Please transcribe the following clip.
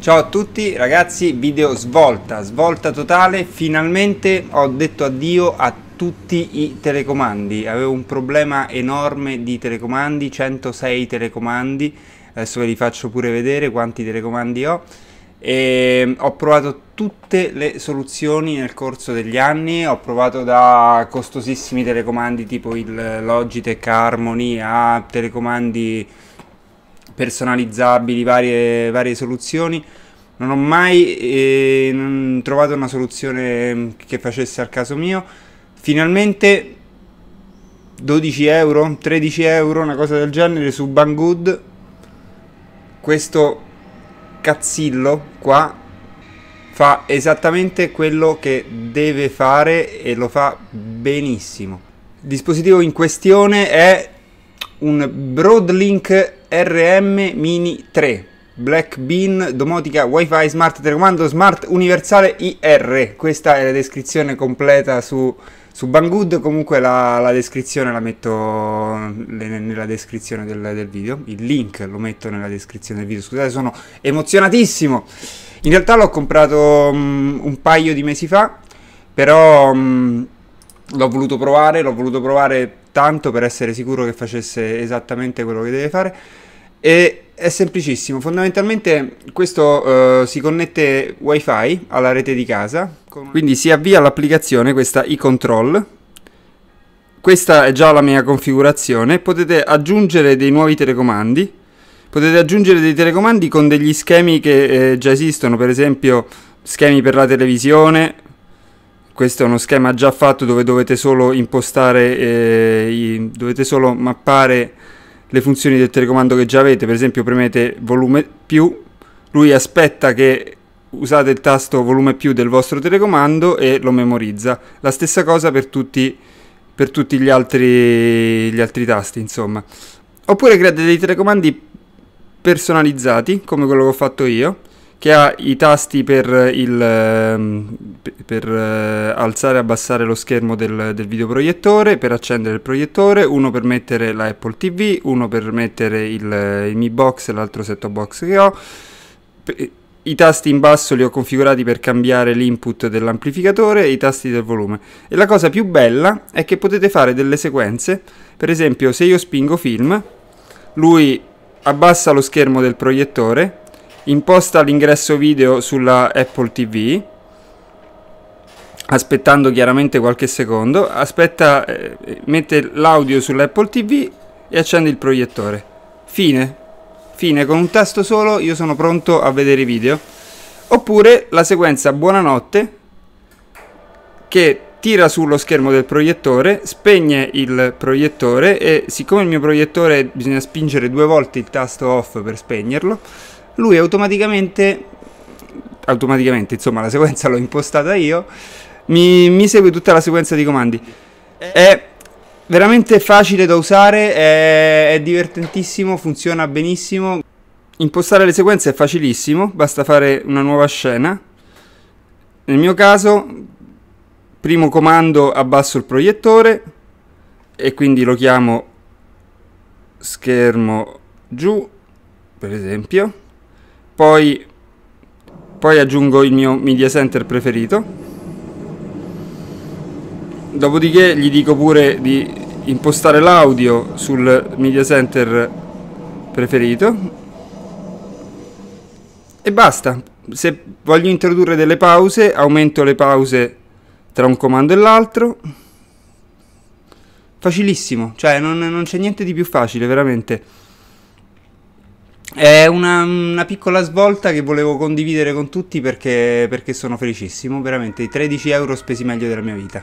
Ciao a tutti ragazzi, video svolta, svolta totale, finalmente ho detto addio a tutti i telecomandi, avevo un problema enorme di telecomandi, 106 telecomandi, adesso ve li faccio pure vedere quanti telecomandi ho, e ehm, ho provato tutte le soluzioni nel corso degli anni, ho provato da costosissimi telecomandi tipo il Logitech Harmony a telecomandi personalizzabili, varie, varie soluzioni. Non ho mai eh, trovato una soluzione che facesse al caso mio. Finalmente 12 euro, 13 euro, una cosa del genere su Banggood. Questo cazzillo qua fa esattamente quello che deve fare e lo fa benissimo. Il dispositivo in questione è un Broadlink RM Mini 3 Black Bean, domotica, wifi, smart telecomando, smart universale IR. Questa è la descrizione completa su, su Banggood. Comunque la, la, descrizione la metto nella descrizione del, del, video. Il link lo metto nella descrizione del video. Scusate, sono emozionatissimo. In realtà l'ho comprato um, un paio di mesi fa, però um, l'ho voluto provare, l'ho voluto provare tanto per essere sicuro che facesse esattamente quello che deve fare. E è semplicissimo, fondamentalmente questo eh, si connette wifi alla rete di casa, quindi si avvia l'applicazione, questa e-control, questa è già la mia configurazione, potete aggiungere dei nuovi telecomandi, potete aggiungere dei telecomandi con degli schemi che eh, già esistono, per esempio schemi per la televisione, questo è uno schema già fatto dove dovete solo impostare, eh, i, dovete solo mappare le funzioni del telecomando che già avete, per esempio premete volume più, lui aspetta che usate il tasto volume più del vostro telecomando e lo memorizza. La stessa cosa per tutti, per tutti gli, altri, gli altri tasti, insomma. Oppure create dei telecomandi personalizzati, come quello che ho fatto io, che ha i tasti per, il, ehm, per eh, alzare e abbassare lo schermo del, del, videoproiettore, per accendere il proiettore, uno per mettere la Apple TV, uno per mettere il, il Mi Box, e l'altro set box che ho. I tasti in basso li ho configurati per cambiare l'input dell'amplificatore e i tasti del volume. E la cosa più bella è che potete fare delle sequenze. Per esempio, se io spingo film, lui abbassa lo schermo del proiettore imposta l'ingresso video sulla Apple TV aspettando chiaramente qualche secondo, aspetta, eh, mette l'audio sull'Apple TV e accende il proiettore. Fine. Fine, con un tasto solo io sono pronto a vedere i video. Oppure la sequenza buonanotte che tira sullo schermo del proiettore, spegne il proiettore e siccome il mio proiettore bisogna spingere due volte il tasto off per spegnerlo, lui automaticamente, automaticamente insomma la sequenza l'ho impostata io, mi, mi segue tutta la sequenza di comandi. È veramente facile da usare, è, è divertentissimo, funziona benissimo. Impostare le sequenze è facilissimo, basta fare una nuova scena. Nel mio caso, primo comando abbasso il proiettore e quindi lo chiamo schermo giù, per esempio poi, poi aggiungo il mio media center preferito dopodiché gli dico pure di impostare l'audio sul media center preferito e basta se voglio introdurre delle pause aumento le pause tra un comando e l'altro facilissimo cioè non, non c'è niente di più facile veramente è una, una, piccola svolta che volevo condividere con tutti perché, perché sono felicissimo, veramente i 13 euro spesi meglio della mia vita.